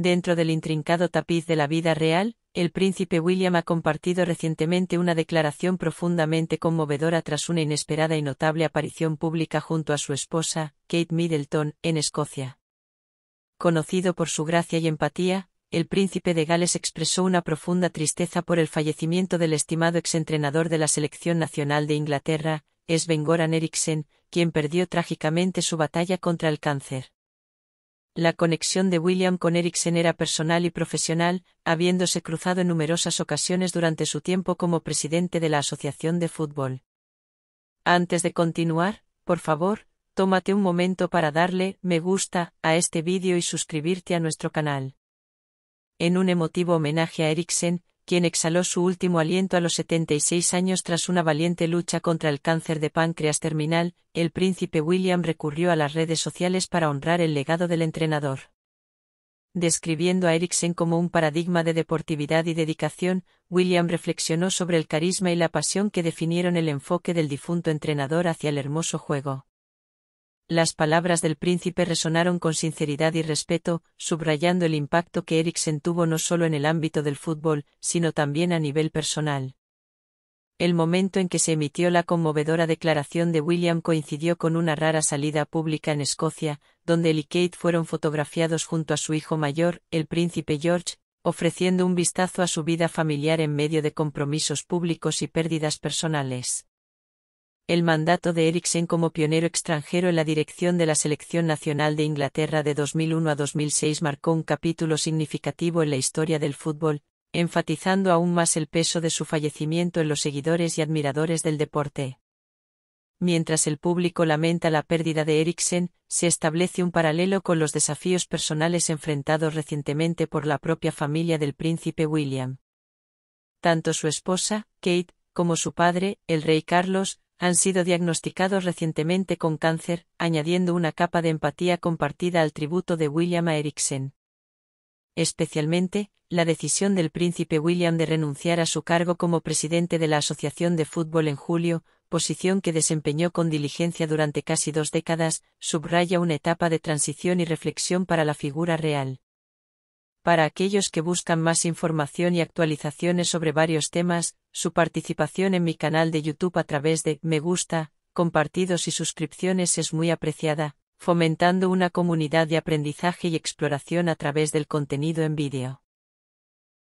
Dentro del intrincado tapiz de la vida real, el príncipe William ha compartido recientemente una declaración profundamente conmovedora tras una inesperada y notable aparición pública junto a su esposa, Kate Middleton, en Escocia. Conocido por su gracia y empatía, el príncipe de Gales expresó una profunda tristeza por el fallecimiento del estimado exentrenador de la selección nacional de Inglaterra, Sven-Goran Eriksen, quien perdió trágicamente su batalla contra el cáncer la conexión de William con Eriksen era personal y profesional, habiéndose cruzado en numerosas ocasiones durante su tiempo como presidente de la Asociación de Fútbol. Antes de continuar, por favor, tómate un momento para darle me gusta a este vídeo y suscribirte a nuestro canal. En un emotivo homenaje a Eriksen, quien exhaló su último aliento a los 76 años tras una valiente lucha contra el cáncer de páncreas terminal, el príncipe William recurrió a las redes sociales para honrar el legado del entrenador. Describiendo a Eriksen como un paradigma de deportividad y dedicación, William reflexionó sobre el carisma y la pasión que definieron el enfoque del difunto entrenador hacia el hermoso juego. Las palabras del príncipe resonaron con sinceridad y respeto, subrayando el impacto que Eriksen tuvo no solo en el ámbito del fútbol, sino también a nivel personal. El momento en que se emitió la conmovedora declaración de William coincidió con una rara salida pública en Escocia, donde él y Kate fueron fotografiados junto a su hijo mayor, el príncipe George, ofreciendo un vistazo a su vida familiar en medio de compromisos públicos y pérdidas personales el mandato de Eriksen como pionero extranjero en la dirección de la Selección Nacional de Inglaterra de 2001 a 2006 marcó un capítulo significativo en la historia del fútbol, enfatizando aún más el peso de su fallecimiento en los seguidores y admiradores del deporte. Mientras el público lamenta la pérdida de Eriksen, se establece un paralelo con los desafíos personales enfrentados recientemente por la propia familia del príncipe William. Tanto su esposa, Kate, como su padre, el rey Carlos, han sido diagnosticados recientemente con cáncer, añadiendo una capa de empatía compartida al tributo de William a Eriksen. Especialmente, la decisión del príncipe William de renunciar a su cargo como presidente de la Asociación de Fútbol en julio, posición que desempeñó con diligencia durante casi dos décadas, subraya una etapa de transición y reflexión para la figura real. Para aquellos que buscan más información y actualizaciones sobre varios temas, su participación en mi canal de YouTube a través de me gusta, compartidos y suscripciones es muy apreciada, fomentando una comunidad de aprendizaje y exploración a través del contenido en vídeo.